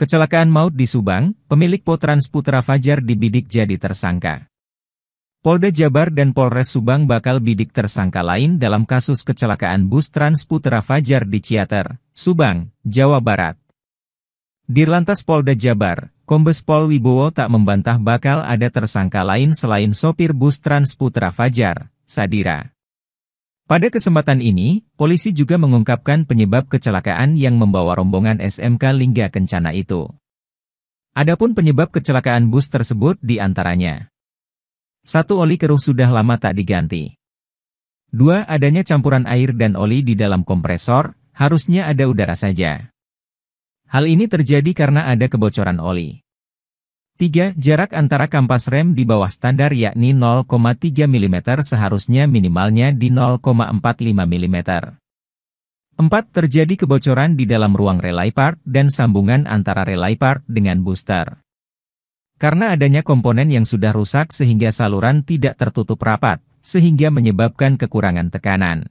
Kecelakaan maut di Subang, pemilik Potrans Putra Fajar dibidik jadi tersangka. Polda Jabar dan Polres Subang bakal bidik tersangka lain dalam kasus kecelakaan bus Trans Putra Fajar di Ciater, Subang, Jawa Barat. Dirlantas Polda Jabar, Kombes Pol Wibowo tak membantah bakal ada tersangka lain selain sopir bus Trans Putra Fajar, Sadira. Pada kesempatan ini, polisi juga mengungkapkan penyebab kecelakaan yang membawa rombongan SMK Lingga Kencana itu. Adapun penyebab kecelakaan bus tersebut diantaranya. Satu oli keruh sudah lama tak diganti. Dua adanya campuran air dan oli di dalam kompresor, harusnya ada udara saja. Hal ini terjadi karena ada kebocoran oli. 3. Jarak antara kampas rem di bawah standar yakni 0,3 mm seharusnya minimalnya di 0,45 mm. 4. Terjadi kebocoran di dalam ruang relay part dan sambungan antara relay part dengan booster. Karena adanya komponen yang sudah rusak sehingga saluran tidak tertutup rapat, sehingga menyebabkan kekurangan tekanan.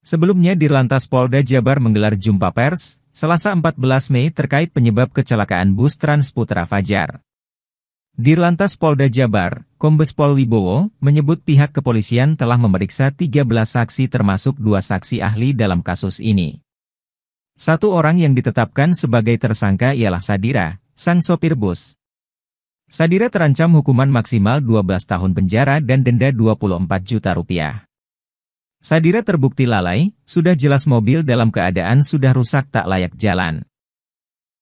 Sebelumnya di lantas Polda Jabar menggelar jumpa pers, Selasa 14 Mei terkait penyebab kecelakaan bus Transputra Fajar. Dirlantas Polda Jabar, Kombes Pol Wibowo, menyebut pihak kepolisian telah memeriksa 13 saksi termasuk dua saksi ahli dalam kasus ini. Satu orang yang ditetapkan sebagai tersangka ialah Sadira, sang sopir bus. Sadira terancam hukuman maksimal 12 tahun penjara dan denda 24 juta rupiah. Sadira terbukti lalai, sudah jelas mobil dalam keadaan sudah rusak tak layak jalan.